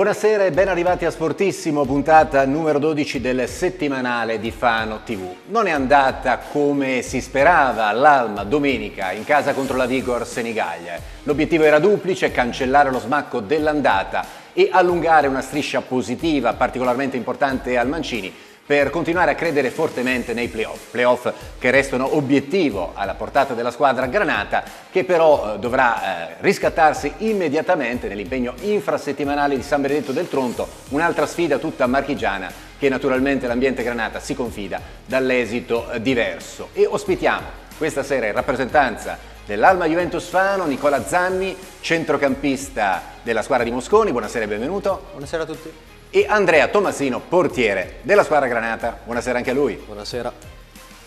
Buonasera e ben arrivati a Sportissimo, puntata numero 12 del settimanale di Fano TV. Non è andata come si sperava l'Alma domenica in casa contro la Vigor Senigallia. L'obiettivo era duplice, cancellare lo smacco dell'andata e allungare una striscia positiva particolarmente importante al Mancini per continuare a credere fortemente nei playoff, playoff che restano obiettivo alla portata della squadra granata che però eh, dovrà eh, riscattarsi immediatamente nell'impegno infrasettimanale di San Benedetto del Tronto, un'altra sfida tutta marchigiana che naturalmente l'ambiente granata si confida dall'esito eh, diverso. E ospitiamo questa sera in rappresentanza dell'Alma Juventus Fano, Nicola Zanni, centrocampista della squadra di Mosconi. Buonasera e benvenuto. Buonasera a tutti e Andrea Tomasino, portiere della squadra Granata. Buonasera anche a lui. Buonasera.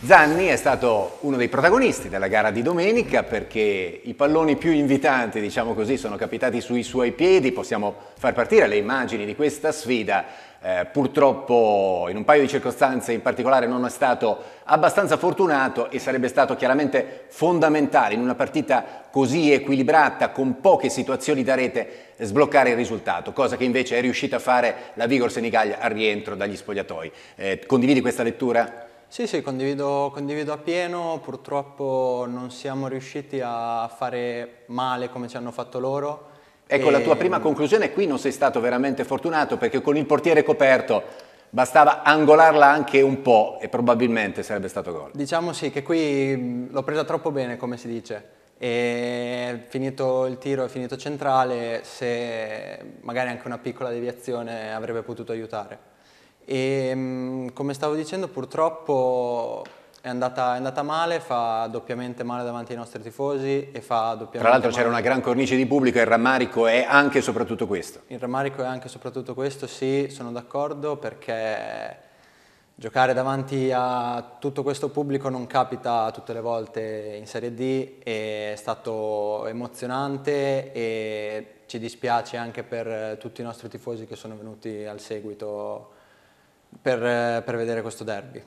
Zanni è stato uno dei protagonisti della gara di domenica perché i palloni più invitanti, diciamo così, sono capitati sui suoi piedi. Possiamo far partire le immagini di questa sfida eh, purtroppo in un paio di circostanze in particolare non è stato abbastanza fortunato e sarebbe stato chiaramente fondamentale in una partita così equilibrata con poche situazioni da rete sbloccare il risultato, cosa che invece è riuscita a fare la Vigor Senigallia al rientro dagli spogliatoi. Eh, condividi questa lettura? Sì, sì, condivido, condivido appieno, purtroppo non siamo riusciti a fare male come ci hanno fatto loro, Ecco, e... la tua ehm. prima conclusione qui non sei stato veramente fortunato perché con il portiere coperto bastava angolarla anche un po' e probabilmente sarebbe stato gol. Diciamo sì, che qui l'ho presa troppo bene, come si dice. E finito il tiro, è finito centrale, se magari anche una piccola deviazione avrebbe potuto aiutare. E come stavo dicendo, purtroppo è andata, è andata, male, fa doppiamente male davanti ai nostri tifosi e fa doppiamente Tra l'altro c'era una gran cornice di pubblico e il rammarico è anche e soprattutto questo. Il rammarico è anche e soprattutto questo, sì, sono d'accordo perché giocare davanti a tutto questo pubblico non capita tutte le volte in Serie D, è stato emozionante e ci dispiace anche per tutti i nostri tifosi che sono venuti al seguito per, per vedere questo derby.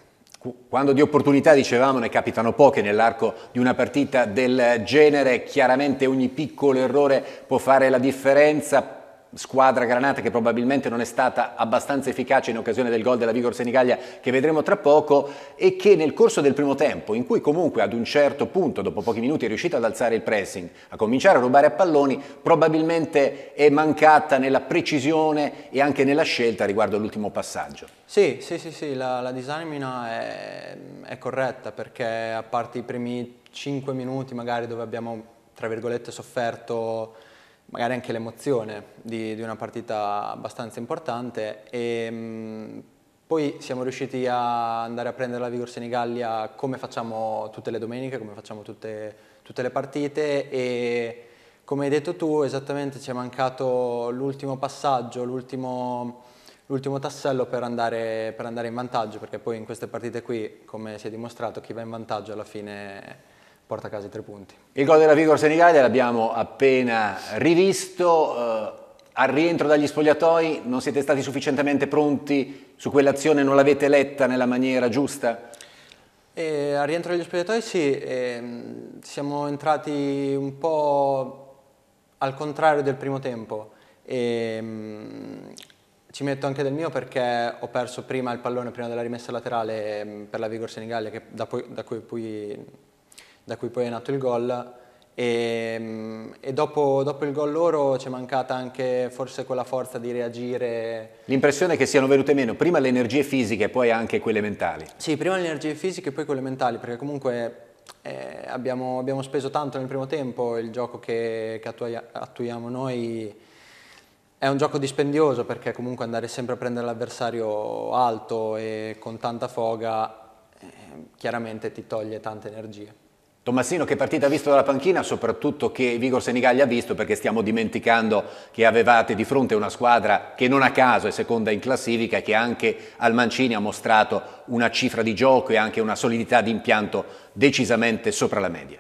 Quando di opportunità, dicevamo, ne capitano poche nell'arco di una partita del genere, chiaramente ogni piccolo errore può fare la differenza, squadra granata che probabilmente non è stata abbastanza efficace in occasione del gol della Vigor Senigallia che vedremo tra poco e che nel corso del primo tempo, in cui comunque ad un certo punto, dopo pochi minuti, è riuscita ad alzare il pressing, a cominciare a rubare a palloni, probabilmente è mancata nella precisione e anche nella scelta riguardo all'ultimo passaggio. Sì, sì, sì, sì la, la, disanimina è, è corretta perché a parte i primi 5 minuti magari dove abbiamo, tra virgolette, sofferto magari anche l'emozione di, di, una partita abbastanza importante e mm, poi siamo riusciti a andare a prendere la Vigor Senigallia come facciamo tutte le domeniche, come facciamo tutte, tutte le partite e come hai detto tu esattamente ci è mancato l'ultimo passaggio, l'ultimo tassello per andare, per andare in vantaggio perché poi in queste partite qui come si è dimostrato chi va in vantaggio alla fine porta a casa i tre punti. Il gol della Vigor Senigallia l'abbiamo appena rivisto, eh, al rientro dagli spogliatoi non siete stati sufficientemente pronti su quell'azione, non l'avete letta nella maniera giusta? Eh, al rientro dagli spogliatoi sì, ehm, siamo entrati un po' al contrario del primo tempo. Ehm, ci metto anche del mio perché ho perso prima il pallone, prima della rimessa laterale ehm, per la Vigor Senigallia, da, da cui poi da cui poi è nato il gol. E, e dopo, dopo, il gol loro ci è mancata anche forse quella forza di reagire. L'impressione è che siano venute meno prima le energie fisiche e poi anche quelle mentali. Sì, prima le energie fisiche e poi quelle mentali, perché comunque eh, abbiamo, abbiamo, speso tanto nel primo tempo, il gioco che, che attuiamo noi è un gioco dispendioso perché comunque andare sempre a prendere l'avversario alto e con tanta foga eh, chiaramente ti toglie tante energie. Tommasino, che partita ha visto dalla panchina? Soprattutto che Vigor Senigallia ha visto, perché stiamo dimenticando che avevate di fronte una squadra che non a caso è seconda in classifica, che anche al Mancini ha mostrato una cifra di gioco e anche una solidità di impianto decisamente sopra la media.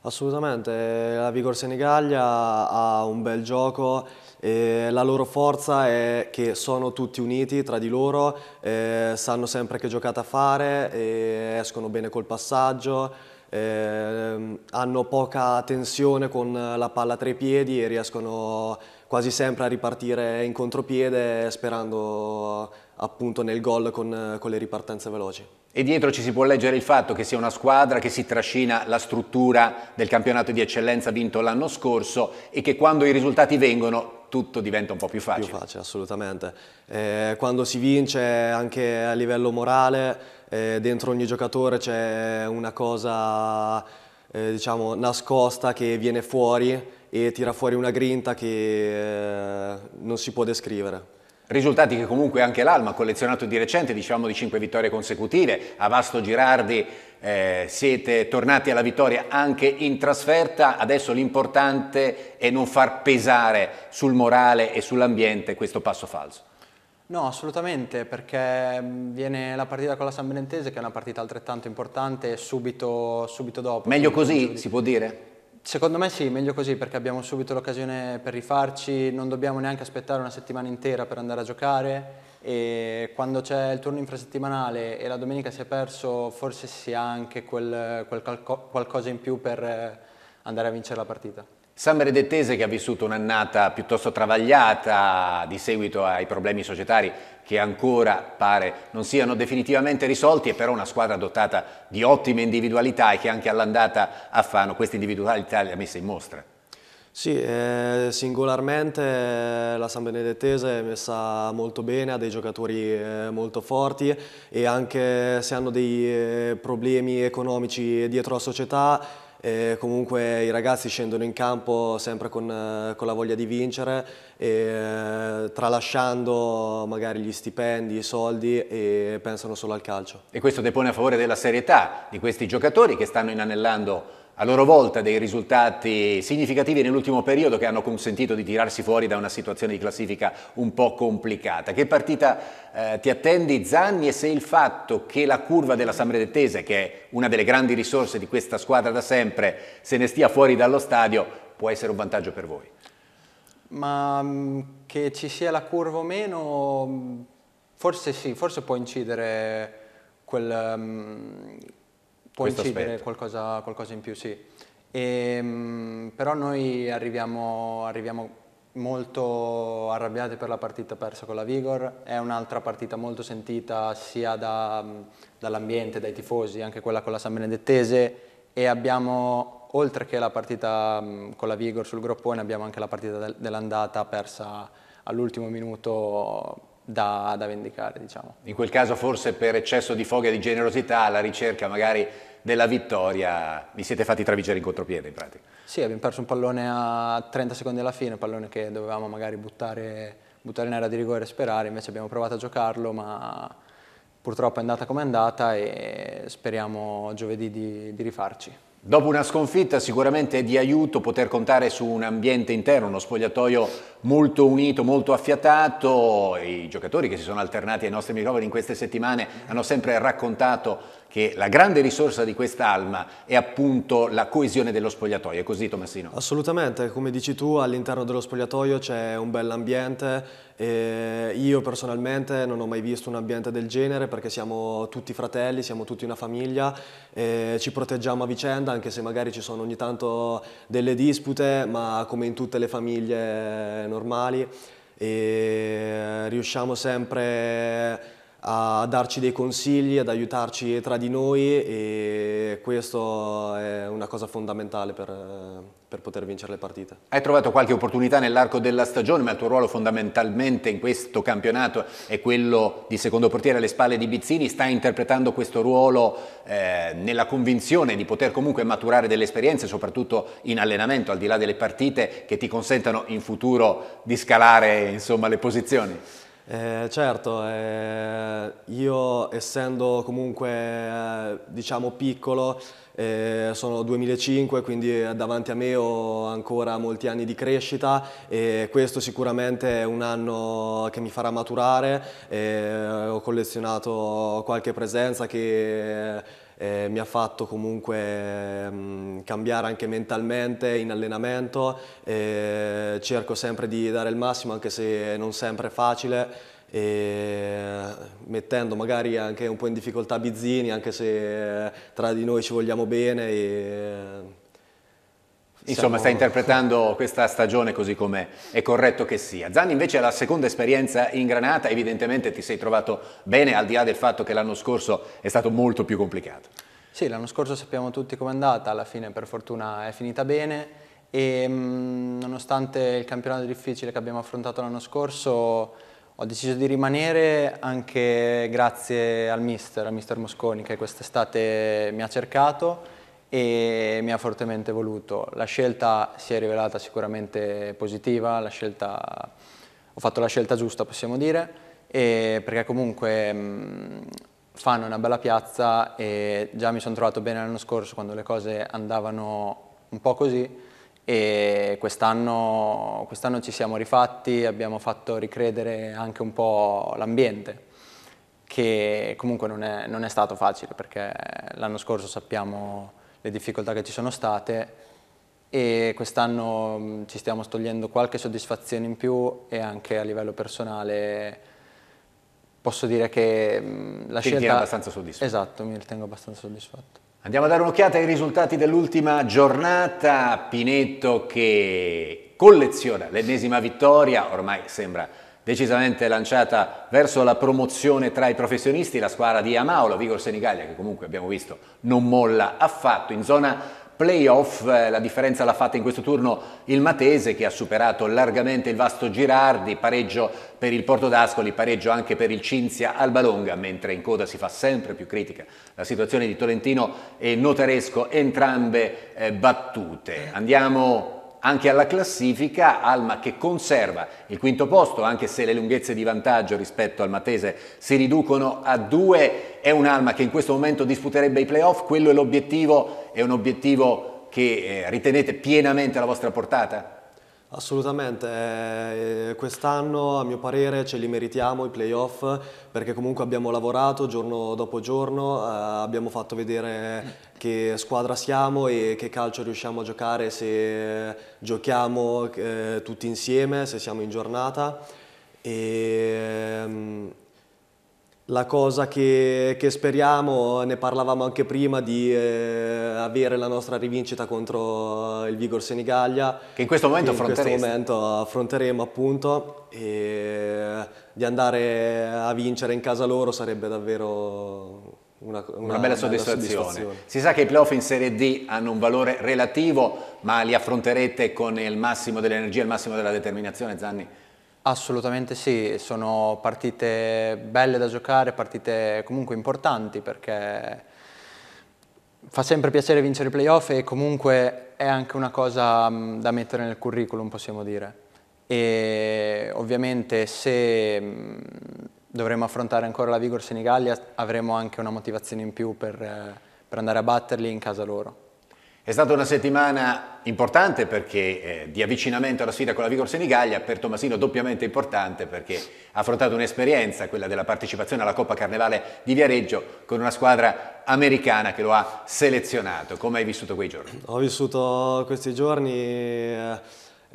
Assolutamente, la Vigor Senigallia ha un bel gioco, la loro forza è che sono tutti uniti tra di loro, eh, sanno sempre che giocata fare, escono bene col passaggio, eh, hanno poca tensione con la palla tra i piedi e riescono quasi sempre a ripartire in contropiede sperando appunto nel gol con, con le ripartenze veloci. E dietro ci si può leggere il fatto che sia una squadra che si trascina la struttura del campionato di eccellenza vinto l'anno scorso e che quando i risultati vengono tutto diventa un po' più facile. Più facile, assolutamente. Eh, quando si vince anche a livello morale, eh, dentro ogni giocatore c'è una cosa eh, diciamo nascosta che viene fuori e tira fuori una grinta che eh, non si può descrivere. Risultati che comunque anche l'Alma ha collezionato di recente, diciamo di 5 vittorie consecutive. A Vasto Girardi eh, siete tornati alla vittoria anche in trasferta. Adesso l'importante è non far pesare sul morale e sull'ambiente questo passo falso. No, assolutamente, perché mm, viene la partita con la San Benentese, che è una partita altrettanto importante, subito, subito dopo. Meglio così, si può dire? Secondo me sì, meglio così perché abbiamo subito l'occasione per rifarci, non dobbiamo neanche aspettare una settimana intera per andare a giocare e quando c'è il turno infrasettimanale e la domenica si è perso forse si ha anche quel, quel qualcosa in più per andare a vincere la partita. San Benedettese che ha vissuto un'annata piuttosto travagliata di seguito ai problemi societari che ancora pare non siano definitivamente risolti, è però una squadra dotata di ottime individualità e che anche all'andata a Fano questa individualità le ha messa in mostra. Sì, eh, singolarmente eh, la San Benedettese è messa molto bene, ha dei giocatori eh, molto forti e anche se hanno dei problemi economici dietro la società e comunque i ragazzi scendono in campo sempre con, con la voglia di vincere, e, eh, tralasciando magari gli stipendi, i soldi e pensano solo al calcio. E questo depone a favore della serietà di questi giocatori che stanno inanellando a loro volta dei risultati significativi nell'ultimo periodo che hanno consentito di tirarsi fuori da una situazione di classifica un po' complicata. Che partita eh, ti attendi Zanni e se il fatto che la curva della Samredetese, che è una delle grandi risorse di questa squadra da sempre, se ne stia fuori dallo stadio può essere un vantaggio per voi? Ma mm, che ci sia la curva o meno, mm, forse sì, forse può incidere quel... Um può incidere qualcosa, qualcosa, in più, sì. E, ehm, però noi arriviamo, arriviamo molto arrabbiati per la partita persa con la Vigor, è un'altra partita molto sentita sia da, dall'ambiente, dai tifosi, anche quella con la San Benedettese e abbiamo, oltre che la partita con la Vigor sul groppone, abbiamo anche la partita dell'andata persa all'ultimo minuto da, da, vendicare. Diciamo. In quel caso forse per eccesso di foga e di generosità alla ricerca magari della vittoria vi siete fatti traviggere in contropiede in pratica. Sì, abbiamo perso un pallone a 30 secondi alla fine, un pallone che dovevamo magari buttare, buttare in area di rigore e sperare, invece abbiamo provato a giocarlo ma purtroppo è andata come è andata e speriamo giovedì di, di rifarci. Dopo una sconfitta sicuramente è di aiuto poter contare su un ambiente interno, uno spogliatoio molto unito, molto affiatato. I giocatori che si sono alternati ai nostri microfoni in queste settimane hanno sempre raccontato che la grande risorsa di quest'alma è appunto la coesione dello spogliatoio, è così Tomassino? Assolutamente, come dici tu all'interno dello spogliatoio c'è un bel ambiente, e io personalmente non ho mai visto un ambiente del genere perché siamo tutti fratelli, siamo tutti una famiglia, ci proteggiamo a vicenda anche se magari ci sono ogni tanto delle dispute, ma come in tutte le famiglie normali riusciamo sempre a darci dei consigli, ad aiutarci tra di noi e questo è una cosa fondamentale per, per poter vincere le partite. Hai trovato qualche opportunità nell'arco della stagione, ma il tuo ruolo fondamentalmente in questo campionato è quello di secondo portiere alle spalle di Bizzini, stai interpretando questo ruolo eh, nella convinzione di poter comunque maturare delle esperienze, soprattutto in allenamento, al di là delle partite, che ti consentano in futuro di scalare insomma, le posizioni? Eh, certo, eh, io essendo comunque eh, diciamo piccolo, eh, sono 2005 quindi eh, davanti a me ho ancora molti anni di crescita e questo sicuramente è un anno che mi farà maturare, eh, ho collezionato qualche presenza che eh, mi ha fatto comunque mh, mm, cambiare anche mentalmente in allenamento, eh, cerco sempre di dare il massimo anche se non sempre è facile e mettendo magari anche un po' in difficoltà Bizzini anche se eh, tra di noi ci vogliamo bene e Insomma, sta interpretando questa stagione così come è corretto che sia. Zanni invece è la seconda esperienza in Granata, evidentemente ti sei trovato bene al di là del fatto che l'anno scorso è stato molto più complicato. Sì, l'anno scorso sappiamo tutti com'è andata, alla fine per fortuna è finita bene e mh, nonostante il campionato difficile che abbiamo affrontato l'anno scorso ho deciso di rimanere anche grazie al mister, al mister Mosconi che quest'estate mi ha cercato e mi ha fortemente voluto. La scelta si è rivelata sicuramente positiva, scelta, ho fatto la scelta giusta possiamo dire, perché comunque mh, mm, fanno una bella piazza e già mi sono trovato bene l'anno scorso quando le cose andavano un po' così e quest'anno quest ci siamo rifatti, abbiamo fatto ricredere anche un po' l'ambiente che comunque non è, non è stato facile perché l'anno scorso sappiamo le difficoltà che ci sono state e quest'anno mm, ci stiamo togliendo qualche soddisfazione in più e anche a livello personale posso dire che mm, la Ti scelta... Ti abbastanza soddisfatto. Esatto, mi ritengo abbastanza soddisfatto. Andiamo a dare un'occhiata ai risultati dell'ultima giornata. Pinetto che colleziona l'ennesima vittoria, ormai sembra decisamente lanciata verso la promozione tra i professionisti, la squadra di Amaolo, Vigor Senigallia, che comunque abbiamo visto non molla affatto, in zona playoff eh, la differenza l'ha fatta in questo turno il Matese che ha superato largamente il vasto Girardi, pareggio per il Porto d'Ascoli, pareggio anche per il Cinzia Albalonga, mentre in coda si fa sempre più critica la situazione di Tolentino e Notaresco, entrambe eh, battute. Andiamo anche alla classifica, Alma che conserva il quinto posto, anche se le lunghezze di vantaggio rispetto al Matese si riducono a due, è un'Alma che in questo momento disputerebbe i playoff, quello è l'obiettivo, è un obiettivo che eh, ritenete pienamente alla vostra portata? Assolutamente, eh, quest'anno a mio parere ce li meritiamo i playoff perché comunque abbiamo lavorato giorno dopo giorno, eh, abbiamo fatto vedere che squadra siamo e che calcio riusciamo a giocare se giochiamo eh, tutti insieme, se siamo in giornata. E, ehm, la cosa che, che, speriamo, ne parlavamo anche prima, di eh, avere la nostra rivincita contro eh, il Vigor Senigallia. Che in questo momento, affronteremo. in questo momento affronteremo appunto. E eh, di andare a vincere in casa loro sarebbe davvero una, una, una, bella soddisfazione. Bella soddisfazione. Si sa che i playoff in Serie D hanno un valore relativo, ma li affronterete con il massimo dell'energia, il massimo della determinazione, Zanni? Assolutamente sì, sono partite belle da giocare, partite comunque importanti perché fa sempre piacere vincere i playoff e comunque è anche una cosa mm, da mettere nel curriculum possiamo dire. E ovviamente se mm, dovremo affrontare ancora la Vigor Senigallia avremo anche una motivazione in più per, eh, per andare a batterli in casa loro. È stata una settimana importante perché eh, di avvicinamento alla sfida con la Vigor Senigallia, per Tommasino doppiamente importante perché ha affrontato un'esperienza, quella della partecipazione alla Coppa Carnevale di Viareggio, con una squadra americana che lo ha selezionato. Come hai vissuto quei giorni? Ho vissuto questi giorni... Eh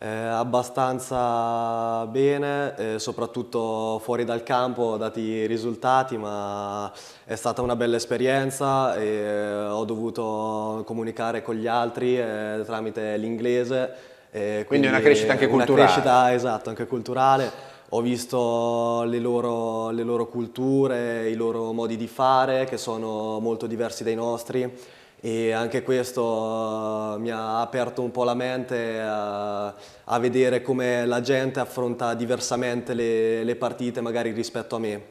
eh, abbastanza bene, eh, soprattutto fuori dal campo, dati i risultati, ma è stata una bella esperienza e eh, ho dovuto comunicare con gli altri eh, tramite l'inglese. Eh, quindi, quindi, una crescita anche culturale. Una crescita, esatto, anche culturale. Ho visto le loro, le loro culture, i loro modi di fare che sono molto diversi dai nostri e anche questo uh, mi ha aperto un po' la mente a, a vedere come la gente affronta diversamente le, le partite magari rispetto a me.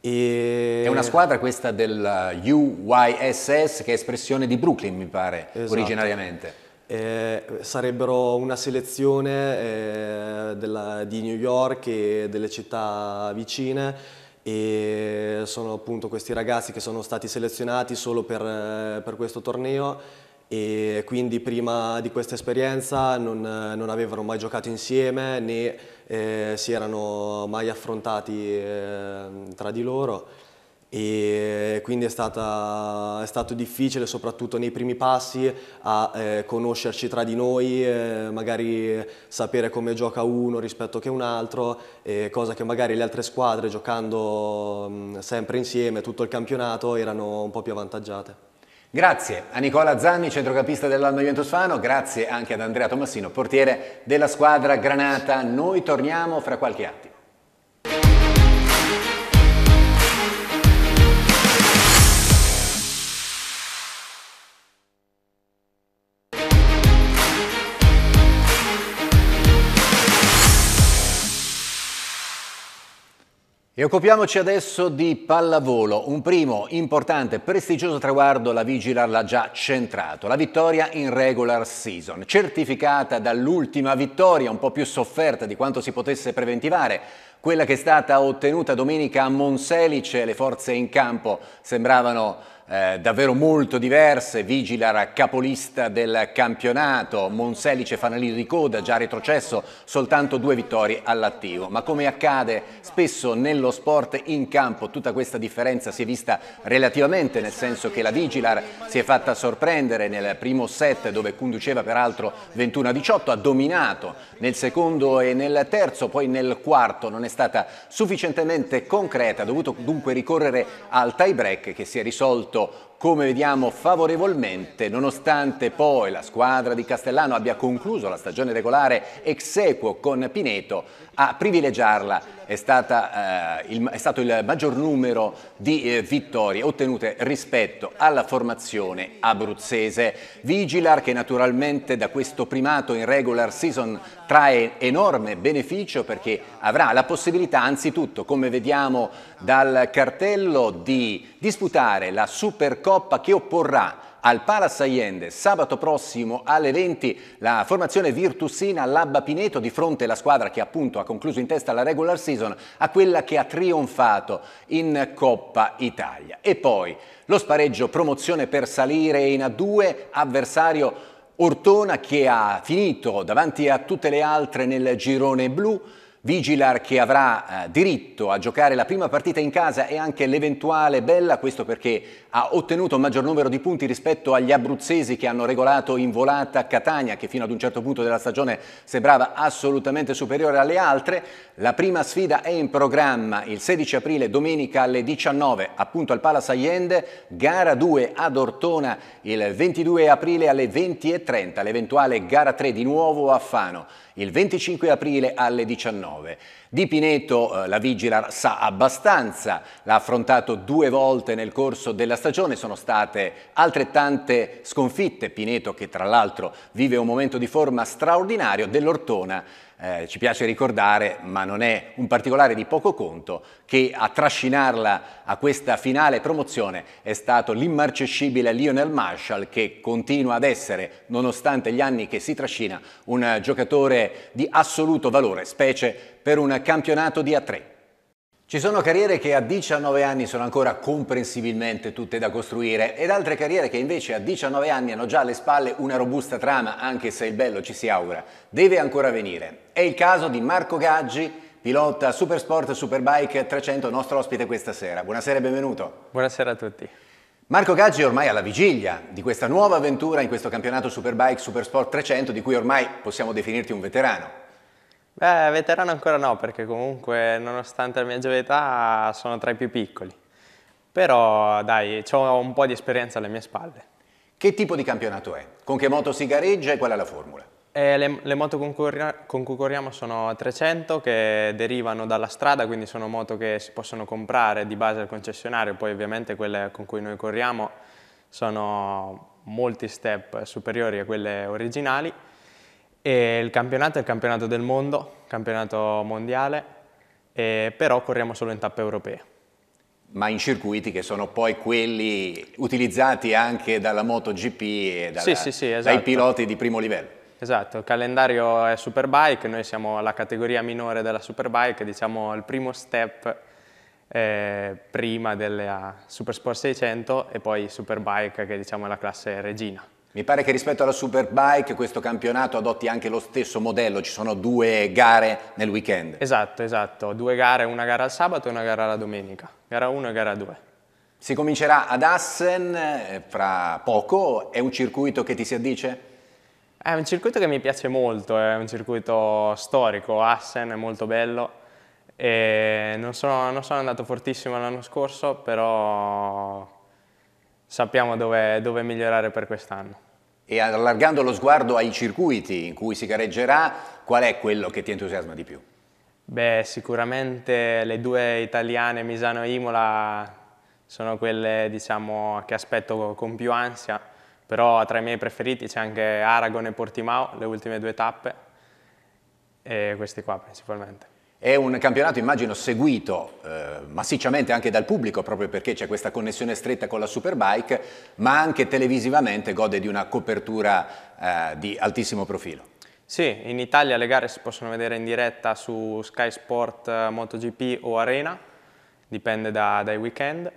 E... È una squadra questa del UYSS che è espressione di Brooklyn mi pare esatto. originariamente. Eh, sarebbero una selezione eh, della, di New York e delle città vicine e sono appunto questi ragazzi che sono stati selezionati solo per, eh, per questo torneo e quindi prima di questa esperienza non, eh, non avevano mai giocato insieme né eh, si erano mai affrontati eh, tra di loro e quindi è, stata, è, stato difficile soprattutto nei primi passi a eh, conoscerci tra di noi, eh, magari sapere come gioca uno rispetto che un altro, eh, cosa che magari le altre squadre giocando mh, sempre insieme tutto il campionato erano un po' più avvantaggiate. Grazie a Nicola Zanni, centrocampista dell'anno Juventus Fano, grazie anche ad Andrea Tomassino, portiere della squadra Granata. Noi torniamo fra qualche attimo. E occupiamoci adesso di pallavolo, un primo importante, prestigioso traguardo la Vigilar l'ha già centrato, la vittoria in regular season, certificata dall'ultima vittoria, un po' più sofferta di quanto si potesse preventivare, quella che è stata ottenuta domenica a Monselice, le forze in campo sembravano eh, davvero molto diverse, Vigilar capolista del campionato, Monselice fanalì di coda, già retrocesso, soltanto due vittorie all'attivo. Ma come accade spesso nello sport in campo, tutta questa differenza si è vista relativamente, nel senso che la Vigilar si è fatta sorprendere nel primo set dove conduceva peraltro 21-18, ha dominato nel secondo e nel terzo, poi nel quarto non è stata sufficientemente concreta, ha dovuto dunque ricorrere al tie break che si è risolto no come vediamo favorevolmente, nonostante poi la squadra di Castellano abbia concluso la stagione regolare ex equo con Pineto, a privilegiarla è, stata, eh, il, è stato il maggior numero di eh, vittorie ottenute rispetto alla formazione abruzzese. Vigilar che naturalmente da questo primato in regular season trae enorme beneficio perché avrà la possibilità anzitutto, come vediamo dal cartello, di disputare la Supercoppa Supercoppa che opporrà al Palas Allende sabato prossimo alle 20 la formazione virtusina Labba Pineto di fronte alla squadra che appunto ha concluso in testa la regular season a quella che ha trionfato in Coppa Italia. E poi lo spareggio promozione per salire in A2 avversario Ortona che ha finito davanti a tutte le altre nel girone blu Vigilar che avrà eh, diritto a giocare la prima partita in casa e anche l'eventuale bella, questo perché ha ottenuto un maggior numero di punti rispetto agli abruzzesi che hanno regolato in volata Catania, che fino ad un certo punto della stagione sembrava assolutamente superiore alle altre. La prima sfida è in programma il 16 aprile, domenica alle 19, appunto al Palace Allende, gara 2 ad Ortona il 22 aprile alle 20.30, l'eventuale gara 3 di nuovo a Fano il 25 aprile alle 19. Di Pineto eh, la Vigilar sa abbastanza, l'ha affrontato due volte nel corso della stagione, sono state altrettante sconfitte. Pineto che tra l'altro vive un momento di forma straordinario dell'Ortona eh, ci piace ricordare, ma non è un particolare di poco conto, che a trascinarla a questa finale promozione è stato l'immarcescibile Lionel Marshall che continua ad essere, nonostante gli anni che si trascina, un giocatore di assoluto valore, specie per un campionato di A3. Ci sono carriere che a 19 anni sono ancora comprensibilmente tutte da costruire ed altre carriere che invece a 19 anni hanno già alle spalle una robusta trama, anche se il bello ci si augura, deve ancora venire. È il caso di Marco Gaggi, pilota Supersport Superbike 300, nostro ospite questa sera. Buonasera e benvenuto. Buonasera a tutti. Marco Gaggi è ormai alla vigilia di questa nuova avventura in questo campionato Superbike Supersport 300 di cui ormai possiamo definirti un veterano. Beh, veterano ancora no, perché comunque nonostante la mia giovane età sono tra i più piccoli. Però dai, ho un po' di esperienza alle mie spalle. Che tipo di campionato è? Con che moto si gareggia e qual è la formula? Eh, le, le, moto con cui corriamo sono 300 che derivano dalla strada, quindi sono moto che si possono comprare di base al concessionario, poi ovviamente quelle con cui noi corriamo sono molti step superiori a quelle originali e il campionato è il campionato del mondo, campionato mondiale, però corriamo solo in tappe europee ma in circuiti che sono poi quelli utilizzati anche dalla MotoGP e dalla, sì, sì, sì, esatto. dai piloti di primo livello. Esatto, il calendario è Superbike, noi siamo la categoria minore della Superbike, diciamo il primo step eh, prima della Supersport 600 e poi Superbike che diciamo è la classe regina. Mi pare che rispetto alla Superbike questo campionato adotti anche lo stesso modello, ci sono due gare nel weekend. Esatto, esatto, due gare, una gara al sabato e una gara la domenica, gara 1 e gara 2. Si comincerà ad Assen eh, fra poco, è un circuito che ti si addice? È un circuito che mi piace molto, è un circuito storico, Assen è molto bello. Non sono, non sono andato fortissimo l'anno scorso, però sappiamo dove, dove migliorare per quest'anno e allargando lo sguardo ai circuiti in cui si gareggerà, qual è quello che ti entusiasma di più? Beh, sicuramente le due italiane Misano e Imola sono quelle diciamo, che aspetto con più ansia, però tra i miei preferiti c'è anche Aragon e Portimao, le ultime due tappe, e questi qua principalmente. È un campionato, immagino, seguito eh, massicciamente anche dal pubblico, proprio perché c'è questa connessione stretta con la Superbike, ma anche televisivamente gode di una copertura eh, di altissimo profilo. Sì, in Italia le gare si possono vedere in diretta su Sky Sport, eh, MotoGP o Arena, dipende da, dai weekend,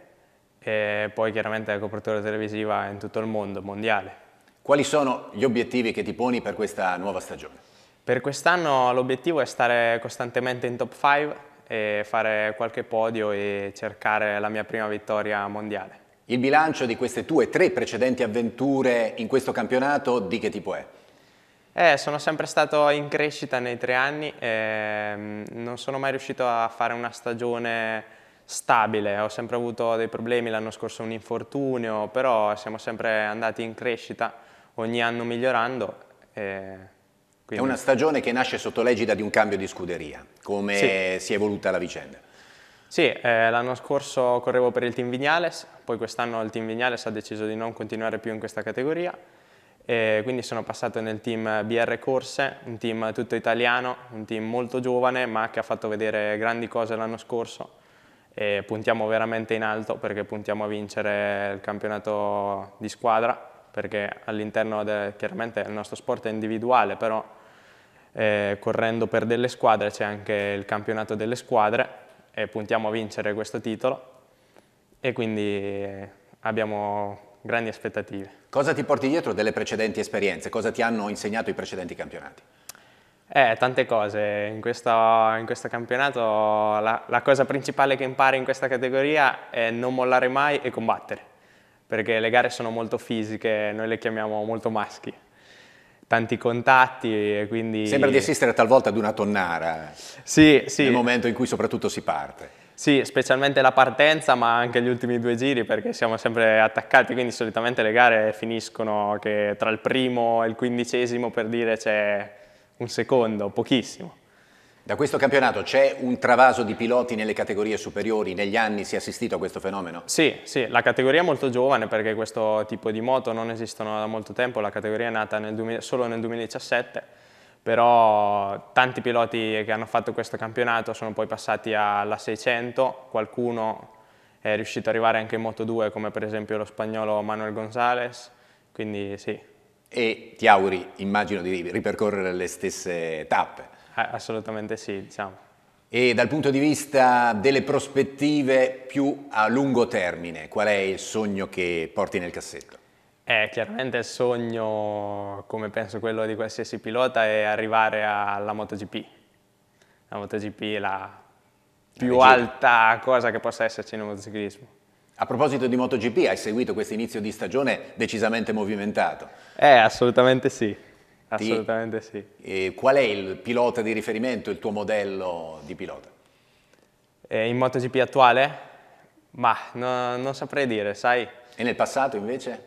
e poi chiaramente la copertura televisiva in tutto il mondo, mondiale. Quali sono gli obiettivi che ti poni per questa nuova stagione? Per quest'anno l'obiettivo è stare costantemente in top 5 e fare qualche podio e cercare la mia prima vittoria mondiale. Il bilancio di queste tue tre precedenti avventure in questo campionato di che tipo è? Eh, sono sempre stato in crescita nei tre anni, ehm, non sono mai riuscito a fare una stagione stabile, ho sempre avuto dei problemi, l'anno scorso un infortunio, però siamo sempre andati in crescita, ogni anno migliorando. Eh. Quindi... È una stagione che nasce sotto l'egida di un cambio di scuderia, come sì. si è evoluta la vicenda. Sì, eh, l'anno scorso correvo per il Team Vignales, poi quest'anno il Team Vignales ha deciso di non continuare più in questa categoria, e quindi sono passato nel team BR Corse, un team tutto italiano, un team molto giovane ma che ha fatto vedere grandi cose l'anno scorso e puntiamo veramente in alto perché puntiamo a vincere il campionato di squadra perché all'interno, chiaramente il nostro sport è individuale però eh, correndo per delle squadre, c'è anche il campionato delle squadre e puntiamo a vincere questo titolo e quindi eh, abbiamo grandi aspettative. Cosa ti porti dietro delle precedenti esperienze? Cosa ti hanno insegnato i precedenti campionati? Eh, tante cose. In questo, in questo campionato la, la, cosa principale che impari in questa categoria è non mollare mai e combattere, perché le gare sono molto fisiche, noi le chiamiamo molto maschi tanti contatti e quindi... Sembra di assistere talvolta ad una tonnara. Eh. Sì, sì. Nel momento in cui soprattutto si parte. Sì, specialmente la partenza, ma anche gli ultimi due giri perché siamo sempre attaccati, quindi solitamente le gare finiscono che tra il primo e il quindicesimo per dire c'è un secondo, pochissimo. Da questo campionato c'è un travaso di piloti nelle categorie superiori? Negli anni si è assistito a questo fenomeno? Sì, sì, la categoria è molto giovane perché questo tipo di moto non esistono da molto tempo, la categoria è nata nel, solo nel 2017, però tanti piloti che hanno fatto questo campionato sono poi passati alla 600, qualcuno è riuscito ad arrivare anche in Moto 2 come per esempio lo spagnolo Manuel González, quindi sì. E ti auguri, immagino, di ripercorrere le stesse tappe? Eh, assolutamente sì, diciamo. E dal punto di vista delle prospettive più a lungo termine, qual è il sogno che porti nel cassetto? Eh, chiaramente il sogno, come penso quello di qualsiasi pilota, è arrivare alla MotoGP. La MotoGP è la più la alta cosa che possa esserci nel motociclismo. A proposito di MotoGP, hai seguito questo inizio di stagione decisamente movimentato. Eh, assolutamente sì. Assolutamente sì. E qual è il pilota di riferimento, il tuo modello di pilota? Eh, in MotoGP attuale? Ma no, non saprei dire, sai. E nel passato invece?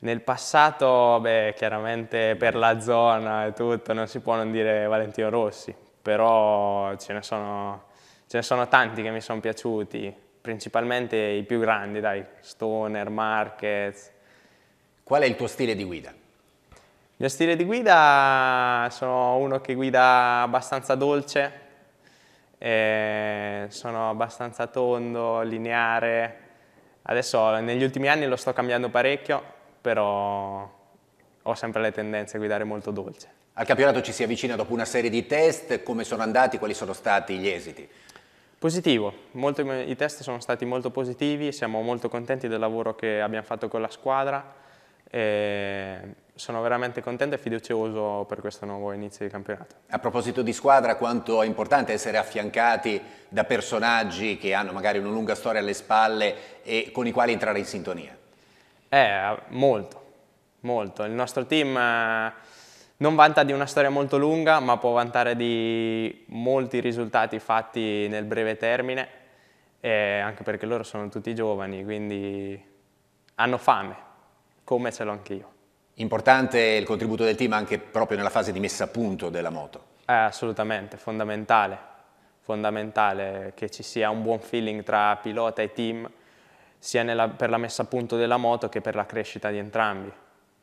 Nel passato, beh, chiaramente per la zona e tutto non si può non dire Valentino Rossi, però ce ne sono, ce ne sono tanti che mi sono piaciuti, principalmente i più grandi, dai, Stoner, Marquez. Qual è il tuo stile di guida? Il mio stile di guida sono uno che guida abbastanza dolce, eh, sono abbastanza tondo, lineare. Adesso negli ultimi anni lo sto cambiando parecchio, però ho sempre le tendenze a guidare molto dolce. Al campionato ci si avvicina dopo una serie di test, come sono andati, quali sono stati gli esiti? Positivo, molto, i test sono stati molto positivi, siamo molto contenti del lavoro che abbiamo fatto con la squadra. Eh, sono veramente contento e fiducioso per questo nuovo inizio di campionato. A proposito di squadra, quanto è importante essere affiancati da personaggi che hanno magari una lunga storia alle spalle e con i quali entrare in sintonia? Eh, molto, molto. Il nostro team eh, non vanta di una storia molto lunga, ma può vantare di molti risultati fatti nel breve termine, eh, anche perché loro sono tutti giovani, quindi hanno fame, come ce l'ho anch'io. Importante il contributo del team anche proprio nella fase di messa a punto della moto. Eh, assolutamente, fondamentale, fondamentale che ci sia un buon feeling tra pilota e team, sia nella, per la messa a punto della moto che per la crescita di entrambi.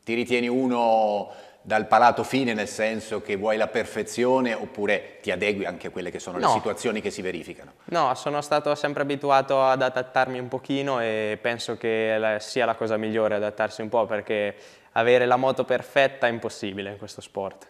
Ti ritieni uno dal palato fine, nel senso che vuoi la perfezione oppure ti adegui anche a quelle che sono no. le situazioni che si verificano? No, sono stato sempre abituato ad adattarmi un pochino e penso che sia la cosa migliore adattarsi un po' perché avere la moto perfetta è impossibile in questo sport.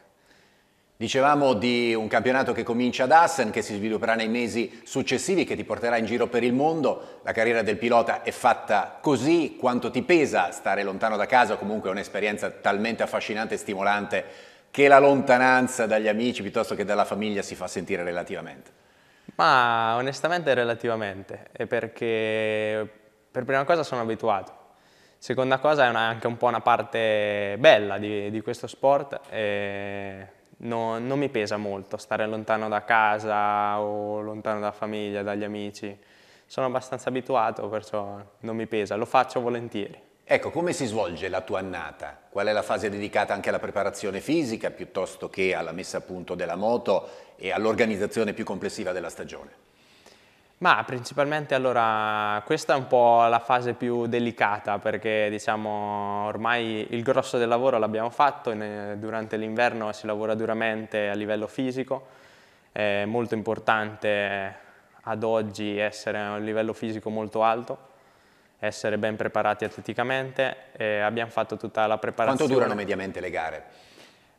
Dicevamo di un campionato che comincia ad Assen, che si svilupperà nei mesi successivi, che ti porterà in giro per il mondo. La carriera del pilota è fatta così. Quanto ti pesa stare lontano da casa? Comunque è un'esperienza talmente affascinante e stimolante che la lontananza dagli amici piuttosto che dalla famiglia si fa sentire relativamente. Ma onestamente relativamente, perché per prima cosa sono abituato Seconda cosa è una, anche un po' una parte bella di, di questo sport, no, non mi pesa molto stare lontano da casa o lontano dalla famiglia, dagli amici, sono abbastanza abituato perciò non mi pesa, lo faccio volentieri. Ecco, come si svolge la tua annata? Qual è la fase dedicata anche alla preparazione fisica piuttosto che alla messa a punto della moto e all'organizzazione più complessiva della stagione? Ma principalmente allora questa è un po' la fase più delicata perché diciamo ormai il grosso del lavoro l'abbiamo fatto, durante l'inverno si lavora duramente a livello fisico, è molto importante ad oggi essere a un livello fisico molto alto, essere ben preparati atleticamente e abbiamo fatto tutta la preparazione. Quanto durano mediamente le gare?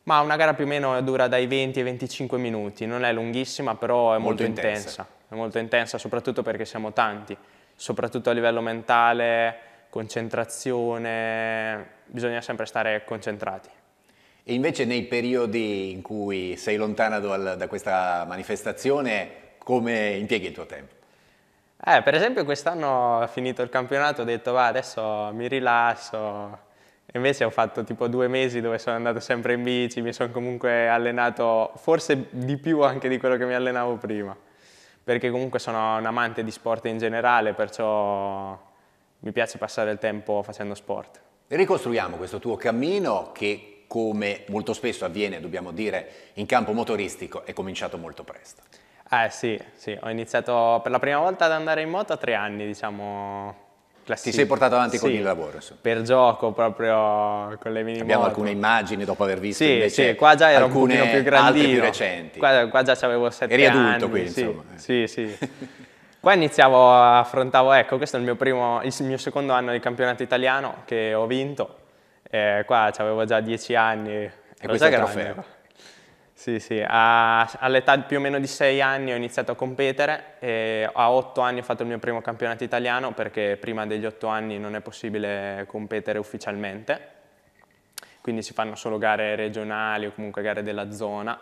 Ma una gara più o meno dura dai 20 ai 25 minuti, non è lunghissima però è molto, molto intensa. intensa è molto intensa soprattutto perché siamo tanti, soprattutto a livello mentale, concentrazione, bisogna sempre stare concentrati. E invece nei periodi in cui sei lontana da questa manifestazione, come impieghi il tuo tempo? Eh, per esempio quest'anno finito il campionato ho detto va adesso mi rilasso, invece ho fatto tipo due mesi dove sono andato sempre in bici, mi sono comunque allenato forse di più anche di quello che mi allenavo prima perché comunque sono un amante di sport in generale, perciò mi piace passare il tempo facendo sport. Ricostruiamo questo tuo cammino che come molto spesso avviene, dobbiamo dire, in campo motoristico, è cominciato molto presto. Eh sì, sì, ho iniziato per la prima volta ad andare in moto a tre anni, diciamo, Classific- Ti sei portato avanti sì, con il lavoro. Insomma. Per gioco, proprio con le minime. Abbiamo alcune immagini dopo aver visto. Sì, sì qua già ero un pochino più grandino. più recenti. Qua, qua già avevo sette Eri anni. Eri adulto qui, insomma. Sì, sì. qua iniziavo, affrontavo, ecco, questo è il mio, primo, il mio secondo anno di campionato italiano che ho vinto. Eh, qua avevo già dieci anni. E questo è il trofeo. Sì, sì, all'età più o meno di sei anni ho iniziato a competere e a otto anni ho fatto il mio primo campionato italiano perché prima degli otto anni non è possibile competere ufficialmente, quindi si fanno solo gare regionali o comunque gare della zona,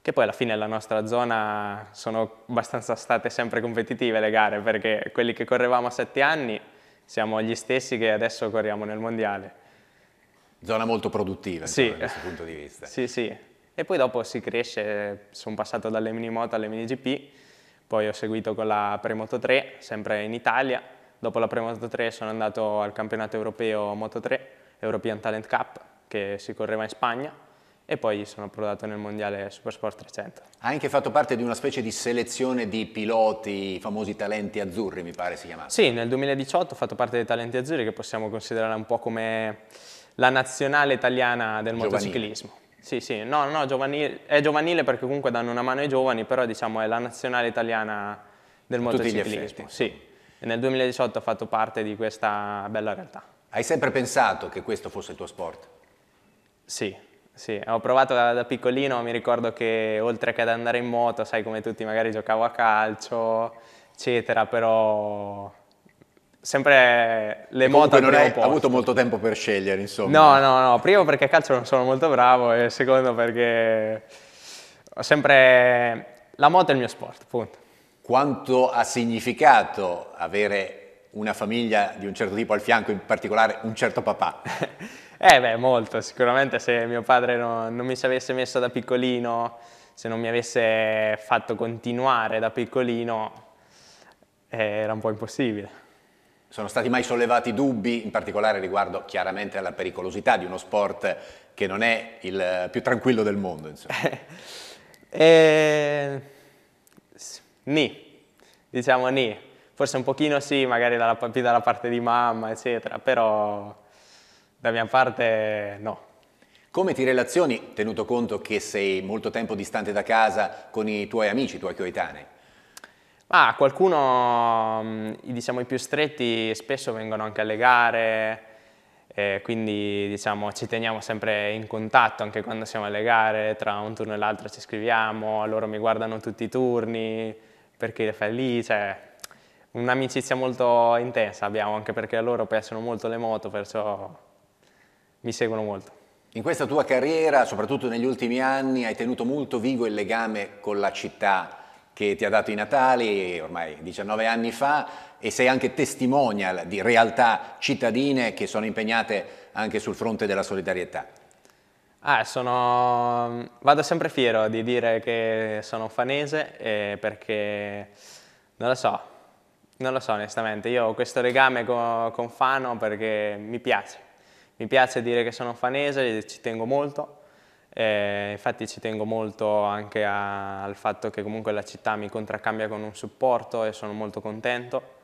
che poi alla fine la nostra zona sono abbastanza state sempre competitive le gare perché quelli che correvamo a sette anni siamo gli stessi che adesso corriamo nel mondiale. Zona molto produttiva, sì. da questo punto di vista. Sì, sì e poi dopo si cresce, sono passato dalle mini moto alle mini GP, poi ho seguito con la Premoto 3, sempre in Italia, dopo la Premoto 3 sono andato al campionato europeo Moto 3, European Talent Cup, che si correva in Spagna, e poi sono approdato nel mondiale Supersport 300. Ha anche fatto parte di una specie di selezione di piloti, i famosi talenti azzurri mi pare si chiamassero. Sì, nel 2018 ho fatto parte dei talenti azzurri che possiamo considerare un po' come la nazionale italiana del Giovanile. motociclismo. Sì, sì, no, no, giovanile, è giovanile perché comunque danno una mano ai giovani, però diciamo è la nazionale italiana del motociclismo. Sì, e nel 2018 ho fatto parte di questa bella realtà. Hai sempre pensato che questo fosse il tuo sport? Sì, sì, ho provato da, da piccolino, mi ricordo che oltre che ad andare in moto, sai come tutti magari giocavo a calcio, eccetera, però sempre le moto non hai posto. avuto molto tempo per scegliere, insomma. No, no, no, primo perché a calcio non sono molto bravo e secondo perché ho sempre la moto è il mio sport, punto. Quanto ha significato avere una famiglia di un certo tipo al fianco, in particolare un certo papà? eh beh, molto, sicuramente se mio padre no, non mi si avesse messo da piccolino, se non mi avesse fatto continuare da piccolino, eh, era un po' impossibile sono stati mai sollevati dubbi, in particolare riguardo chiaramente alla pericolosità di uno sport che non è il più tranquillo del mondo? Insomma. eh, ni, diciamo ni. Forse un pochino sì, magari dalla, più dalla parte di mamma, eccetera, però da mia parte no. Come ti relazioni, tenuto conto che sei molto tempo distante da casa, con i tuoi amici, i tuoi coetanei? Ah, qualcuno, mm, diciamo i più stretti, spesso vengono anche alle gare, eh, quindi diciamo, ci teniamo sempre in contatto anche quando siamo alle gare, tra un turno e l'altro ci scriviamo, loro mi guardano tutti i turni, perché fai lì, cioè un'amicizia molto intensa abbiamo, anche perché a loro piacciono molto le moto, perciò mi seguono molto. In questa tua carriera, soprattutto negli ultimi anni, hai tenuto molto vivo il legame con la città che ti ha dato i Natali ormai 19 anni fa e sei anche testimonial di realtà cittadine che sono impegnate anche sul fronte della solidarietà. Ah, sono... vado sempre fiero di dire che sono fanese eh, perché non lo so, non lo so onestamente, io ho questo legame con, con Fano perché mi piace, mi piace dire che sono fanese, ci tengo molto eh, infatti ci tengo molto anche a, al fatto che comunque la città mi contraccambia con un supporto e sono molto contento.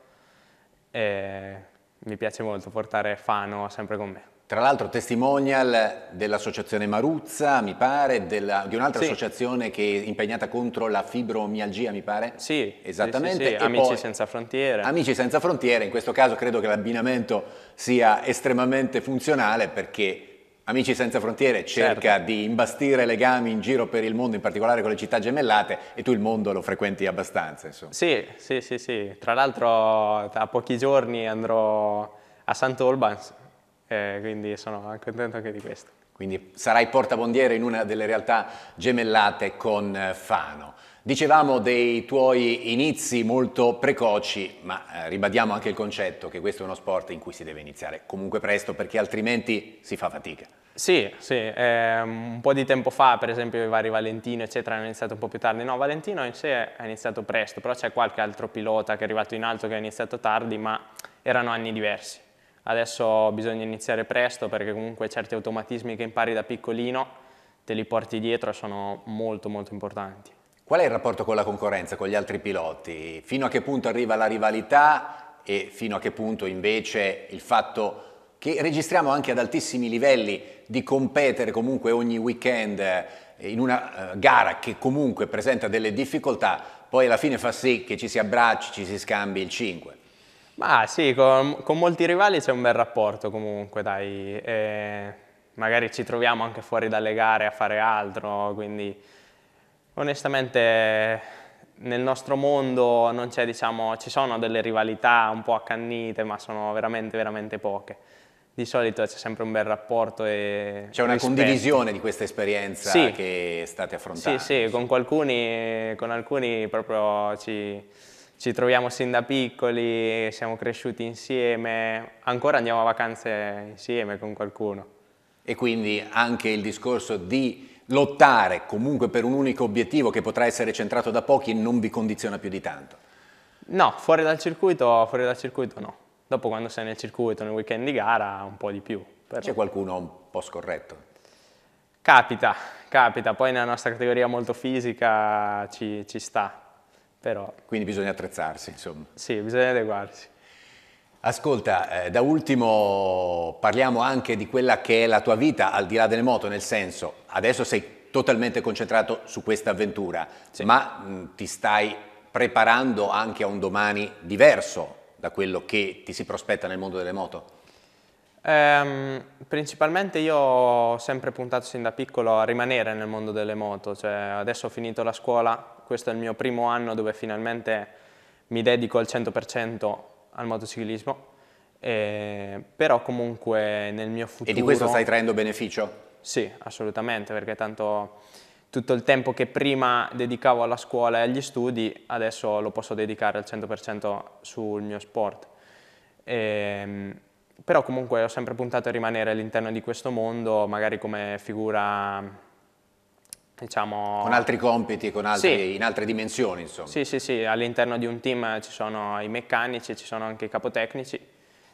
Eh, mi piace molto portare Fano sempre con me. Tra l'altro testimonial dell'associazione Maruzza, mi pare, della, di un'altra sì. associazione che è impegnata contro la fibromialgia, mi pare? Sì, esattamente. Sì, sì, Amici poi, Senza Frontiere. Amici Senza Frontiere, in questo caso credo che l'abbinamento sia estremamente funzionale perché Amici Senza Frontiere cerca certo. di imbastire legami in giro per il mondo, in particolare con le città gemellate, e tu il mondo lo frequenti abbastanza, insomma. Sì, sì, sì, sì. Tra l'altro tra pochi giorni andrò a Sant'Olbans, eh, quindi sono contento anche di questo. Quindi sarai portabondiere in una delle realtà gemellate con eh, Fano. Dicevamo dei tuoi inizi molto precoci, ma eh, ribadiamo anche il concetto che questo è uno sport in cui si deve iniziare comunque presto perché altrimenti si fa fatica. Sì, sì, eh, un po' di tempo fa per esempio i vari Valentino eccetera hanno iniziato un po' più tardi, no Valentino in sé ha iniziato presto, però c'è qualche altro pilota che è arrivato in alto che ha iniziato tardi ma erano anni diversi, adesso bisogna iniziare presto perché comunque certi automatismi che impari da piccolino te li porti dietro e sono molto molto importanti. Qual è il rapporto con la concorrenza, con gli altri piloti? Fino a che punto arriva la rivalità e fino a che punto invece il fatto che registriamo anche ad altissimi livelli di competere comunque ogni weekend eh, in una eh, gara che comunque presenta delle difficoltà, poi alla fine fa sì che ci si abbracci, ci si scambi il 5. Ma sì, con, con molti rivali c'è un bel rapporto comunque, dai. E magari ci troviamo anche fuori dalle gare a fare altro, quindi Onestamente nel nostro mondo diciamo, ci sono delle rivalità un po' accannite, ma sono veramente, veramente poche. Di solito c'è sempre un bel rapporto e C'è una rispetto. condivisione di questa esperienza sì. che state affrontando. Sì, sì, con, qualcuni, con alcuni proprio ci, ci troviamo sin da piccoli, siamo cresciuti insieme, ancora andiamo a vacanze insieme con qualcuno. E quindi anche il discorso di lottare comunque per un unico obiettivo che potrà essere centrato da pochi non vi condiziona più di tanto? No, fuori dal circuito, fuori dal circuito no. Dopo quando sei nel circuito, nel weekend di gara, un po' di più. Però... C'è qualcuno un po' scorretto? Capita, capita. Poi nella nostra categoria molto fisica ci, ci sta, però... Quindi bisogna attrezzarsi, insomma. Sì, bisogna adeguarsi. Ascolta, eh, da ultimo parliamo anche di quella che è la tua vita al di là delle moto, nel senso adesso sei totalmente concentrato su questa avventura, sì. ma mh, mm, ti stai preparando anche a un domani diverso da quello che ti si prospetta nel mondo delle moto? Ehm, principalmente io ho sempre puntato sin da piccolo a rimanere nel mondo delle moto, cioè, adesso ho finito la scuola, questo è il mio primo anno dove finalmente mi dedico al 100% al motociclismo, eh, però comunque nel mio futuro... E di questo stai traendo beneficio? Sì, assolutamente, perché tanto tutto il tempo che prima dedicavo alla scuola e agli studi, adesso lo posso dedicare al 100% sul mio sport. E, ehm, però comunque ho sempre puntato a rimanere all'interno di questo mondo, magari come figura Diciamo, con altri compiti, con altri, sì. in altre dimensioni insomma. Sì, sì, sì, all'interno di un team ci sono i meccanici, ci sono anche i capotecnici,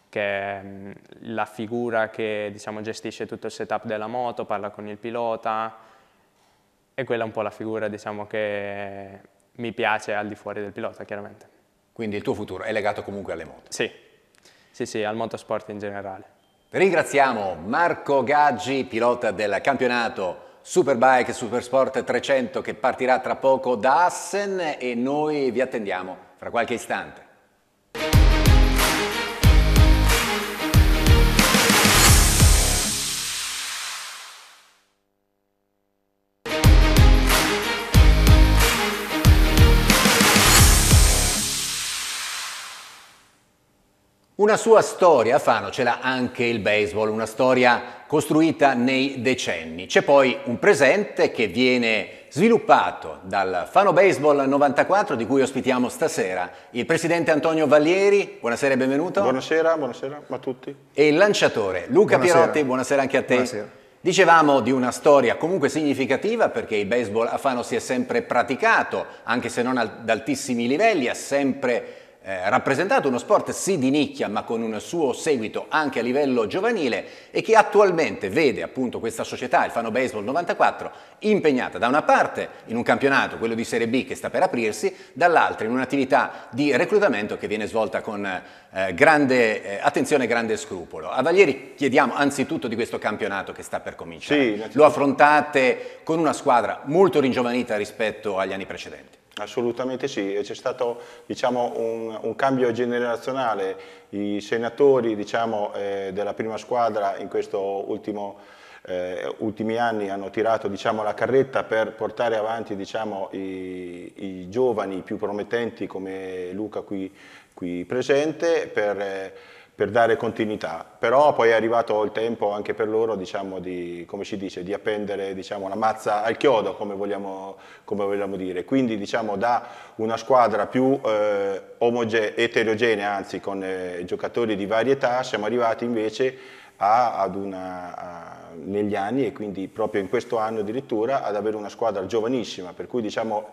che è mm, la figura che diciamo, gestisce tutto il setup della moto, parla con il pilota, e quella è un po' la figura diciamo, che mi piace al di fuori del pilota chiaramente. Quindi il tuo futuro è legato comunque alle moto? Sì, sì, sì, al motorsport in generale. Ringraziamo Marco Gaggi, pilota del campionato Superbike Supersport 300 che partirà tra poco da Assen e noi vi attendiamo fra qualche istante. Una sua storia, Fano, ce l'ha anche il baseball, una storia costruita nei decenni. C'è poi un presente che viene sviluppato dal Fano Baseball 94 di cui ospitiamo stasera il presidente Antonio Vallieri, buonasera e benvenuto. Buonasera, buonasera a tutti. E il lanciatore Luca buonasera. Pierotti, buonasera anche a te. Buonasera. Dicevamo di una storia comunque significativa perché il baseball a Fano si è sempre praticato, anche se non ad altissimi livelli, ha sempre eh, rappresentato uno sport sì di nicchia ma con un suo seguito anche a livello giovanile e che attualmente vede appunto questa società, il Fano Baseball 94, impegnata da una parte in un campionato, quello di Serie B che sta per aprirsi, dall'altra in un'attività di reclutamento che viene svolta con eh, grande eh, attenzione e grande scrupolo. A Valieri chiediamo anzitutto di questo campionato che sta per cominciare. Sì, Lo affrontate con una squadra molto ringiovanita rispetto agli anni precedenti. Assolutamente sì, c'è stato diciamo, un, un, cambio generazionale, i senatori diciamo, eh, della prima squadra in questi eh, ultimi anni hanno tirato diciamo, la carretta per portare avanti diciamo, i, i, giovani più promettenti come Luca qui, qui presente per, eh, per dare continuità, però poi è arrivato il tempo anche per loro diciamo, di, come ci dice, di appendere diciamo, la mazza al chiodo, come vogliamo, come vogliamo dire. Quindi diciamo, da una squadra più eh, eterogenea, anzi con eh, giocatori di varie età, siamo arrivati invece a, ad una, a, negli anni e quindi proprio in questo anno addirittura ad avere una squadra giovanissima, per cui diciamo,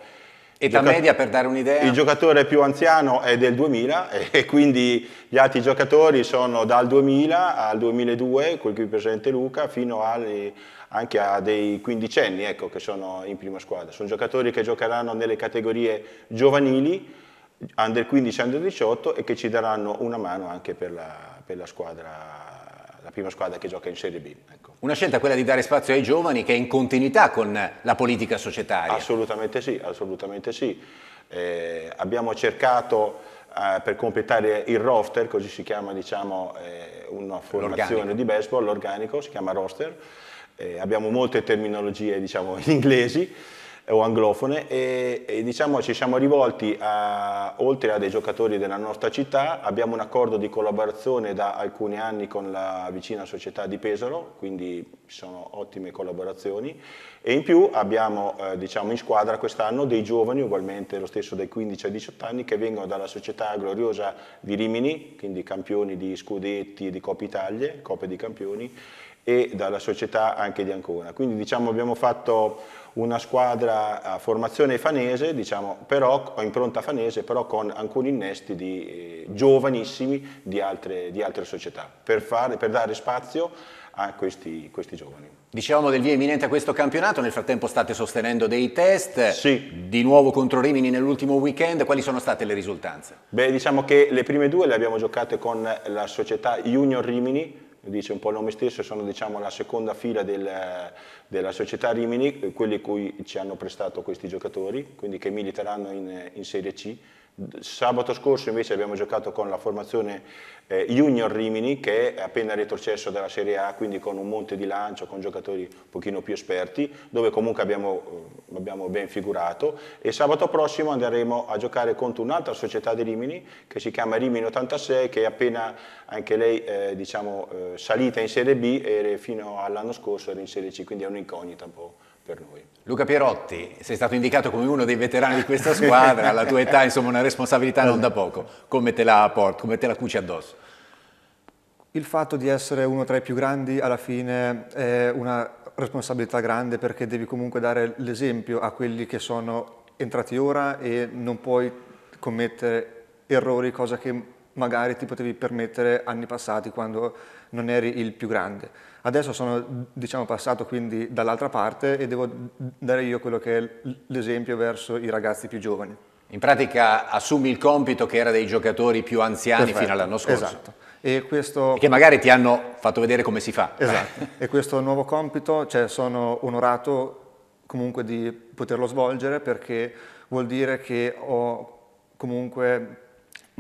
Età media per dare un'idea? Il giocatore più anziano è del 2000 e quindi gli altri giocatori sono dal 2000 al 2002, quel qui presente Luca, fino alle, anche a dei quindicenni ecco, che sono in prima squadra. Sono giocatori che giocheranno nelle categorie giovanili, under 15 under 18 e che ci daranno una mano anche per la, per la squadra la prima squadra che gioca in Serie B. Ecco. Una scelta quella di dare spazio ai giovani che è in continuità con la politica societaria. Assolutamente sì, assolutamente sì. Eh, abbiamo cercato eh, per completare il roster, così si chiama diciamo, eh, una formazione di baseball, l'organico, si chiama roster. Eh, abbiamo molte terminologie diciamo, in inglesi o anglofone e, e diciamo ci siamo rivolti a, oltre a dei giocatori della nostra città, abbiamo un accordo di collaborazione da alcuni anni con la vicina società di Pesaro, quindi sono ottime collaborazioni e in più abbiamo eh, diciamo in squadra quest'anno dei giovani, ugualmente lo stesso dai 15 ai 18 anni, che vengono dalla società gloriosa di Rimini, quindi campioni di scudetti, di Coppa Italia, Coppe di Campioni, e dalla società anche di Ancona. Quindi diciamo abbiamo fatto una squadra a formazione fanese, diciamo, però, o impronta fanese, però con alcuni innesti di eh, giovanissimi di altre, di altre società, per, fare, per dare spazio a questi, questi, giovani. Dicevamo del via imminente a questo campionato, nel frattempo state sostenendo dei test, sì. di nuovo contro Rimini nell'ultimo weekend, quali sono state le risultanze? Beh, diciamo che le prime due le abbiamo giocate con la società Junior Rimini, dice un po' il nome stesso, sono diciamo, la seconda fila del, della società Rimini, quelli cui ci hanno prestato questi giocatori, quindi che militeranno in, in Serie C Sabato scorso invece abbiamo giocato con la formazione eh, Junior Rimini che è appena retrocesso dalla Serie A, quindi con un monte di lancio, con giocatori un pochino più esperti, dove comunque abbiamo, eh, abbiamo ben figurato. E sabato prossimo andremo a giocare contro un'altra società di Rimini che si chiama Rimini 86, che è appena anche lei eh, diciamo, eh, salita in Serie B e fino all'anno scorso era in Serie C, quindi è un'incognita un po' per noi. Luca Pierotti, sei stato indicato come uno dei veterani di questa squadra, alla tua età insomma una responsabilità non da poco, come te la porti, come te la cuci addosso? Il fatto di essere uno tra i più grandi alla fine è una responsabilità grande perché devi comunque dare l'esempio a quelli che sono entrati ora e non puoi commettere errori, cosa che magari ti potevi permettere anni passati quando non eri il più grande. Adesso sono diciamo, passato quindi dall'altra parte e devo dare io quello che è l'esempio verso i ragazzi più giovani. In pratica assumi il compito che era dei giocatori più anziani Perfetto, fino all'anno scorso. Esatto. E questo... Che magari ti hanno fatto vedere come si fa. Esatto. e questo nuovo compito, cioè, sono onorato comunque di poterlo svolgere perché vuol dire che ho comunque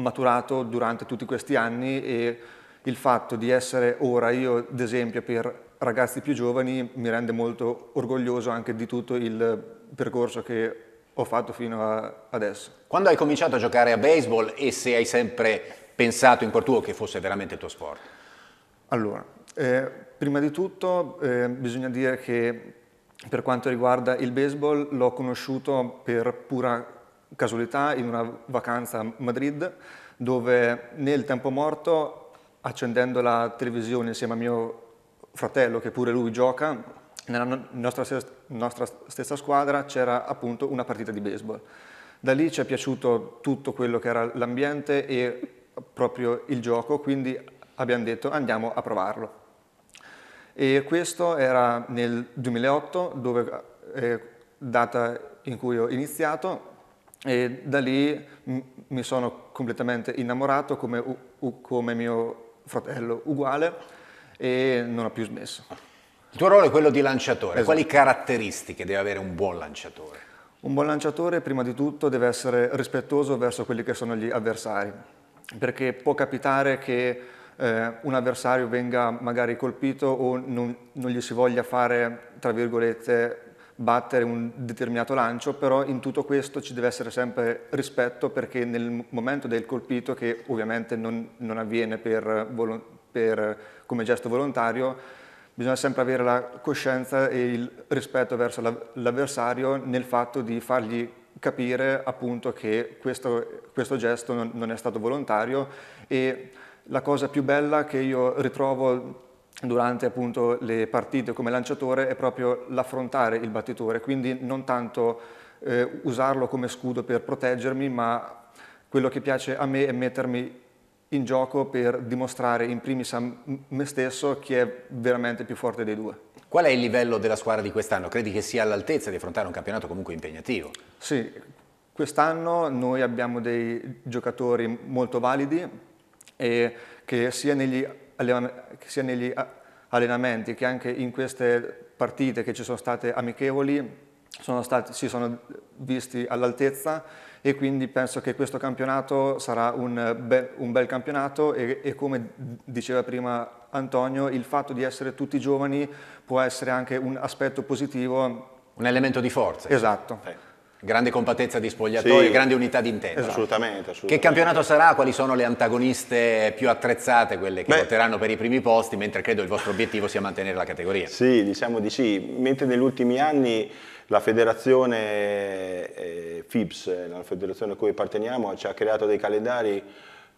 maturato durante tutti questi anni e il fatto di essere ora io ad esempio per ragazzi più giovani mi rende molto orgoglioso anche di tutto il percorso che ho fatto fino a adesso. Quando hai cominciato a giocare a baseball e se hai sempre pensato in cuor tuo che fosse veramente il tuo sport? Allora, eh, prima di tutto eh, bisogna dire che per quanto riguarda il baseball l'ho conosciuto per pura casualità in una vacanza a Madrid dove nel tempo morto, accendendo la televisione insieme a mio fratello che pure lui gioca, nella nostra, nostra stessa squadra c'era appunto una partita di baseball. Da lì ci è piaciuto tutto quello che era l'ambiente e proprio il gioco, quindi abbiamo detto andiamo a provarlo. E questo era nel 2008, dove, eh, data in cui ho iniziato, e da lì mi sono completamente innamorato come, come mio fratello uguale e non ho più smesso. Il tuo ruolo è quello di lanciatore, esatto. quali caratteristiche deve avere un buon lanciatore? Un buon lanciatore prima di tutto deve essere rispettoso verso quelli che sono gli avversari, perché può capitare che eh, un avversario venga magari colpito o non, non gli si voglia fare, tra virgolette, battere un determinato lancio, però in tutto questo ci deve essere sempre rispetto perché nel momento del colpito, che ovviamente non, non avviene per, per, come gesto volontario, bisogna sempre avere la coscienza e il rispetto verso l'avversario nel fatto di fargli capire appunto che questo, questo gesto non, non è stato volontario e la cosa più bella che io ritrovo durante appunto, le partite come lanciatore è proprio l'affrontare il battitore, quindi non tanto eh, usarlo come scudo per proteggermi, ma quello che piace a me è mettermi in gioco per dimostrare in primis a me stesso chi è veramente più forte dei due. Qual è il livello della squadra di quest'anno? Credi che sia all'altezza di affrontare un campionato comunque impegnativo? Sì, quest'anno noi abbiamo dei giocatori molto validi e che sia negli sia negli allenamenti che anche in queste partite che ci sono state amichevoli sono stati, si sono visti all'altezza e quindi penso che questo campionato sarà un, be un bel campionato e, e, come diceva prima Antonio il fatto di essere tutti giovani può essere anche un aspetto positivo. Un elemento di forza. Esatto. Eh. Grande compattezza di spogliatoio, sì, grande unità di intento. Assolutamente, assolutamente, Che campionato sarà? Quali sono le antagoniste più attrezzate, quelle che Beh, voteranno per i primi posti, mentre credo il vostro obiettivo sia mantenere la categoria? Sì, diciamo di sì. Mentre negli ultimi anni la federazione eh, FIPS, eh, la federazione a cui apparteniamo, ci ha creato dei calendari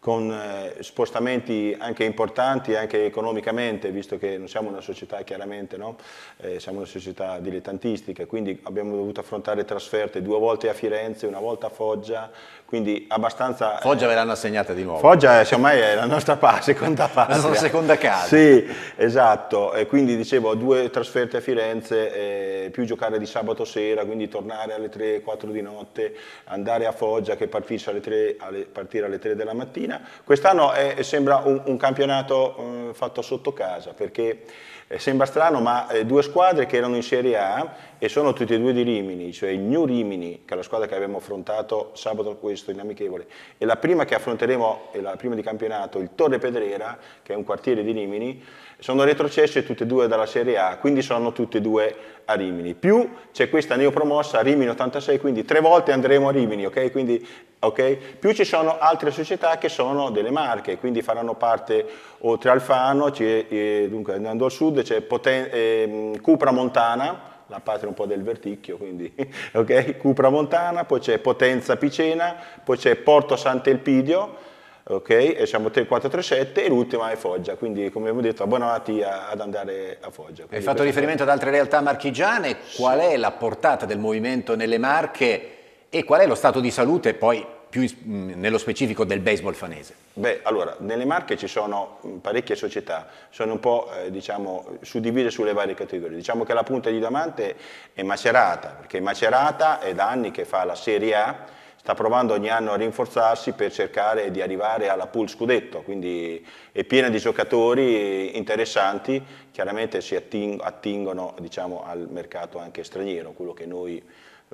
con eh, spostamenti anche importanti, anche economicamente, visto che non siamo una società chiaramente, no? eh, siamo una società dilettantistica, quindi abbiamo dovuto affrontare trasferte due volte a Firenze, una volta a Foggia, quindi abbastanza... Eh, Foggia verranno assegnate di nuovo. Foggia è, eh, ormai è la nostra pa seconda patria. La nostra seconda casa. Sì, esatto, e quindi dicevo due trasferte a Firenze, eh, più giocare di sabato sera, quindi tornare alle 3, 4 di notte, andare a Foggia che partisce alle 3, alle, partire alle 3 della mattina. Quest'anno sembra un, un campionato eh, fatto sotto casa perché eh, sembra strano, ma eh, due squadre che erano in Serie A e sono tutte e due di Rimini, cioè il New Rimini, che è la squadra che abbiamo affrontato sabato questo in amichevole, e la prima che affronteremo, è la prima di campionato, il Torre Pedrera, che è un quartiere di Rimini, sono retrocesse tutte e due dalla Serie A, quindi sono tutte e due a Rimini. Più c'è questa neopromossa Rimini 86, quindi tre volte andremo a Rimini, ok? Quindi, okay? Più ci sono altre società che sono delle marche, quindi faranno parte oltre Alfano, e, eh, dunque, andando al sud c'è Poten- eh, Cupra Montana, la patria un po' del verticchio, quindi, ok? Cupra Montana, poi c'è Potenza Picena, poi c'è Porto Sant'Elpidio, ok? E siamo 3-4-3-7 e l'ultima è Foggia, quindi come abbiamo detto abbonati a, ad andare a Foggia. Hai fatto riferimento ad altre realtà marchigiane, qual è la portata del movimento nelle Marche e qual è lo stato di salute poi più mm, nello specifico del baseball fanese? Beh, allora, nelle Marche ci sono mm, parecchie società, sono un po' eh, diciamo, suddivise sulle varie categorie. Diciamo che la punta di diamante è Macerata, perché Macerata è da anni che fa la Serie A, sta provando ogni anno a rinforzarsi per cercare di arrivare alla pool scudetto, quindi è piena di giocatori interessanti, chiaramente si attingono diciamo, al mercato anche straniero, quello che noi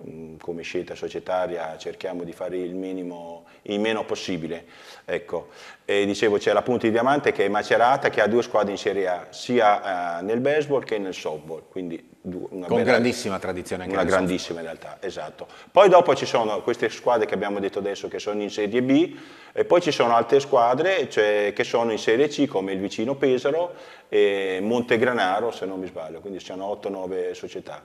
Mm, come scelta societaria cerchiamo di fare il, minimo, il meno possibile. Ecco. E dicevo c'è la punta di diamante che è Macerata che ha due squadre in Serie A, sia eh, nel baseball che nel softball, quindi una con bella, grandissima tradizione anche una grandissima softball. in realtà, esatto. Poi dopo ci sono queste squadre che abbiamo detto adesso che sono in Serie B e poi ci sono altre squadre cioè, che sono in Serie C come il vicino Pesaro e Montegranaro se non mi sbaglio, quindi sono 8-9 società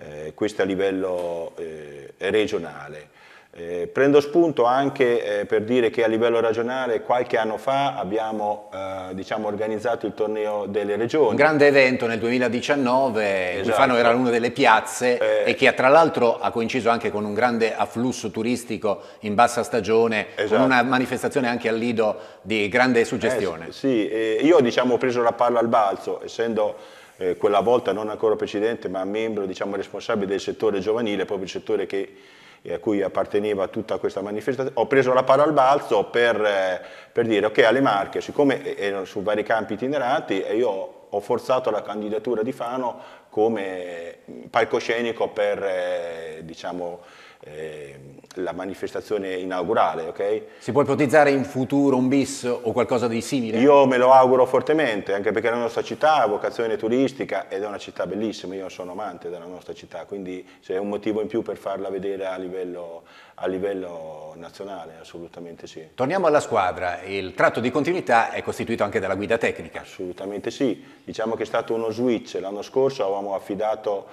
eh, questo a livello eh, regionale. Eh, prendo spunto anche eh, per dire che a livello regionale qualche anno fa abbiamo eh, diciamo, organizzato il torneo delle regioni. Un grande evento nel 2019, esatto. Cufano era una delle piazze eh. e che tra l'altro ha coinciso anche con un grande afflusso turistico in bassa stagione, esatto. con una manifestazione anche al Lido di grande suggestione. sì, io diciamo, ho preso la palla al balzo, essendo eh, quella volta non ancora presidente ma membro diciamo, responsabile del settore giovanile, proprio il settore che, eh, a cui apparteneva tutta questa manifestazione, ho preso la parola al balzo per, eh, per dire ok alle Marche, siccome eh, erano su vari campi itineranti e io ho forzato la candidatura di Fano come eh, palcoscenico per eh, diciamo, eh, la manifestazione inaugurale, ok? Si può ipotizzare in futuro un bis o qualcosa di simile? Io me lo auguro fortemente, anche perché la nostra città ha vocazione turistica ed è una città bellissima, io sono amante della nostra città, quindi c'è un motivo in più per farla vedere a livello, a livello nazionale, assolutamente sì. Torniamo alla squadra, il tratto di continuità è costituito anche dalla guida tecnica? Assolutamente sì, diciamo che è stato uno switch, l'anno scorso avevamo affidato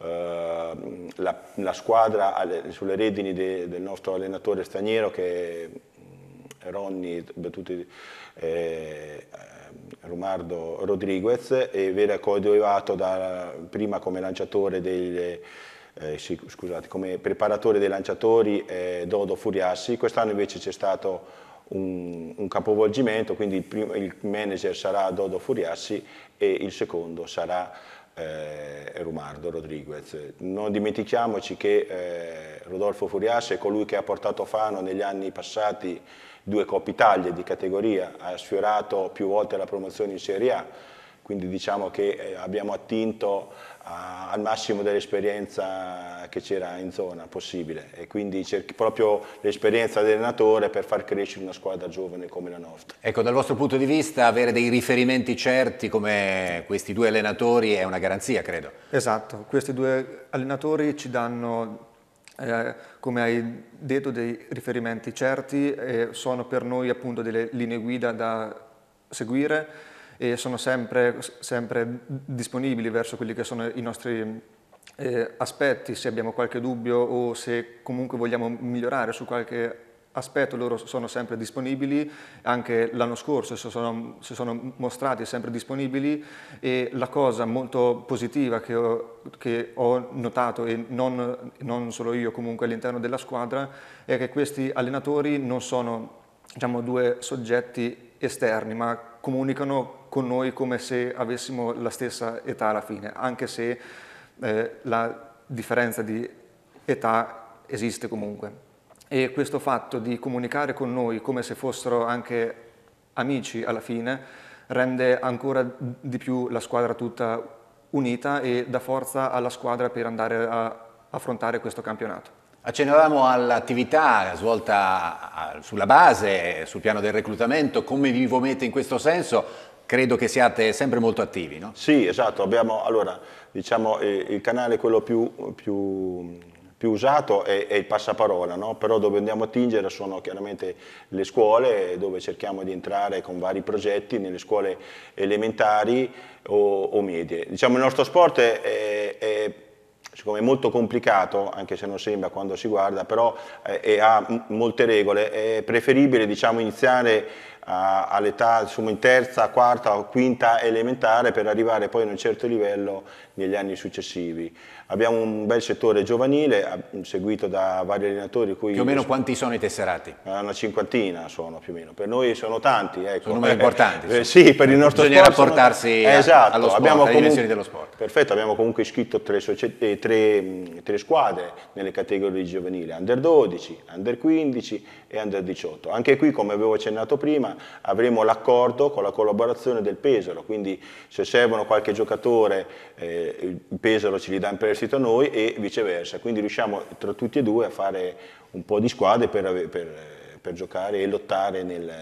Ehm, la, la, squadra alle, sulle redini de, del nostro allenatore straniero che è mm, Ronny Battuti, eh, ehm, Rumardo Rodriguez e viene coadiuvato prima come lanciatore dei eh, scusate, come preparatore dei lanciatori eh, Dodo Furiassi, quest'anno invece c'è stato un, un, capovolgimento, quindi il, primo, il, manager sarà Dodo Furiassi e il secondo sarà eh, Rumardo Rodriguez. Non dimentichiamoci che eh, Rodolfo Furias è colui che ha portato Fano negli anni passati due Coppa Italia di categoria, ha sfiorato più volte la promozione in Serie A, quindi diciamo che eh, abbiamo attinto al massimo dell'esperienza che c'era in zona possibile e quindi cerchi proprio l'esperienza dell'allenatore per far crescere una squadra giovane come la nostra. Ecco, dal vostro punto di vista avere dei riferimenti certi come questi due allenatori è una garanzia, credo. Esatto, questi due allenatori ci danno eh, come hai detto, dei riferimenti certi e sono per noi appunto delle linee guida da seguire e sono sempre, sempre disponibili verso quelli che sono i nostri eh, aspetti, se abbiamo qualche dubbio o se comunque vogliamo migliorare su qualche aspetto loro sono sempre disponibili, anche l'anno scorso si sono, si sono, mostrati sempre disponibili e la cosa molto positiva che ho, che ho notato, e non, non, solo io comunque all'interno della squadra, è che questi allenatori non sono diciamo, due soggetti esterni, ma comunicano con noi come se avessimo la stessa età alla fine, anche se eh, la differenza di età esiste comunque. E questo fatto di comunicare con noi come se fossero anche amici alla fine rende ancora di più la squadra tutta unita e dà forza alla squadra per andare a affrontare questo campionato. Accennavamo all'attività svolta eh, sulla base, sul piano del reclutamento, come vi muovete in questo senso? Credo che siate sempre molto attivi, no? Sì, esatto. Abbiamo, allora, diciamo, eh, il canale quello più, più, più usato è, è, il passaparola, no? però dove andiamo a tingere sono chiaramente le scuole, dove cerchiamo di entrare con vari progetti nelle scuole elementari o, o medie. Diciamo, il nostro sport è, è, è siccome è molto complicato, anche se non sembra quando si guarda, però eh, ha molte regole, è preferibile diciamo, iniziare all'età insomma, in terza, quarta o quinta elementare per arrivare poi a un certo livello negli anni successivi. Abbiamo un bel settore giovanile, seguito da vari allenatori. Più o meno quanti sono i tesserati? Eh, una cinquantina sono più o meno, per noi sono tanti. Ecco. Sono numeri eh, importanti. Eh, sì, per il nostro Bisognerà sport. Bisognerà portarsi sono... a, eh, esatto, allo sport, abbiamo alle comunque, dello sport. Perfetto, abbiamo comunque iscritto tre, eh, tre, mm, tre squadre nelle categorie giovanili, under 12, under 15, e Under 18. Anche qui, come avevo accennato prima, avremo l'accordo con la collaborazione del Pesaro, quindi se servono qualche giocatore eh, il Pesaro ce li dà in prestito a noi e viceversa, quindi riusciamo tra tutti e due a fare un po' di squadre per, per, per giocare e lottare nel,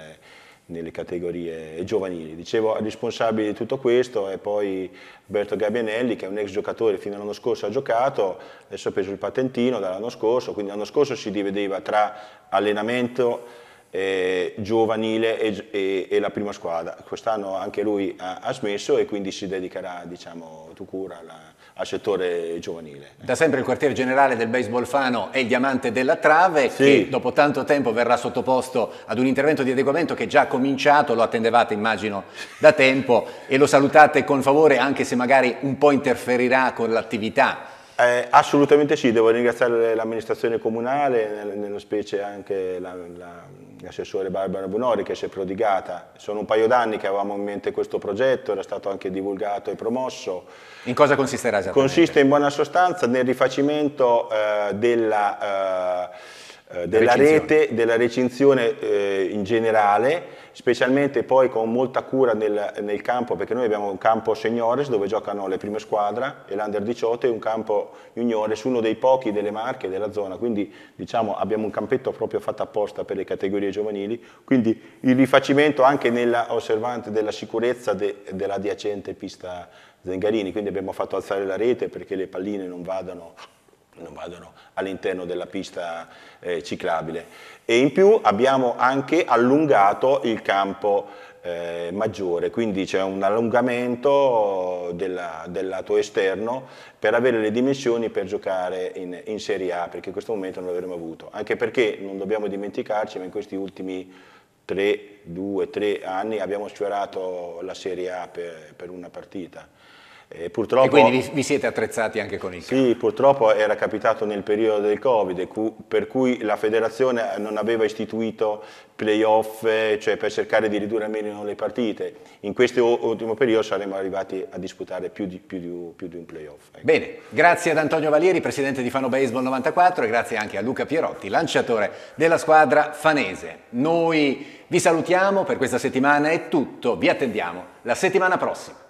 nelle categorie giovanili. Dicevo, responsabile di tutto questo è poi Alberto Gabianelli che è un ex giocatore, fino all'anno scorso ha giocato, adesso ha preso il patentino dall'anno scorso, quindi l'anno scorso si divideva tra allenamento eh, giovanile e, e, e, la prima squadra. Quest'anno anche lui ha, ha, smesso e quindi si dedicherà, diciamo, tu cura alla al settore giovanile. Da sempre il quartier generale del baseball Fano è il diamante della Trave sì. che dopo tanto tempo verrà sottoposto ad un intervento di adeguamento che è già cominciato, lo attendevate immagino da tempo e lo salutate con favore anche se magari un po' interferirà con l'attività eh, assolutamente sì, devo ringraziare l'amministrazione comunale, nello specie anche l'assessore la, la, Barbara Bonori che si è prodigata. Sono un paio d'anni che avevamo in mente questo progetto, era stato anche divulgato e promosso. In cosa consisterà esattamente? Consiste in buona sostanza nel rifacimento eh, della, eh, eh della, rete, della recinzione eh, in generale, specialmente poi con molta cura nel, nel campo, perché noi abbiamo un campo seniores dove giocano le prime squadre e l'under 18 e un campo juniores, uno dei pochi delle marche della zona, quindi diciamo abbiamo un campetto proprio fatto apposta per le categorie giovanili, quindi il rifacimento anche nella della sicurezza de, dell'adiacente pista Zengarini, quindi abbiamo fatto alzare la rete perché le palline non vadano non vadano all'interno della pista eh, ciclabile. E in più abbiamo anche allungato il campo eh, maggiore, quindi c'è un allungamento della, del lato esterno per avere le dimensioni per giocare in, in Serie A, perché in questo momento non l'avremmo avuto. Anche perché non dobbiamo dimenticarci, ma in questi ultimi 3, 2, 3 anni abbiamo sfiorato la Serie A per, per una partita e, purtroppo, e quindi vi, vi, siete attrezzati anche con il campo? Sì, purtroppo era capitato nel periodo del Covid, per cui la federazione non aveva istituito playoff, cioè per cercare di ridurre al le partite. In questo ultimo periodo saremmo arrivati a disputare più di, più di, più di un playoff. Ecco. Bene, grazie ad Antonio Valieri, presidente di Fano Baseball 94 e grazie anche a Luca Pierotti, lanciatore della squadra fanese. Noi vi salutiamo, per questa settimana è tutto, vi attendiamo la settimana prossima.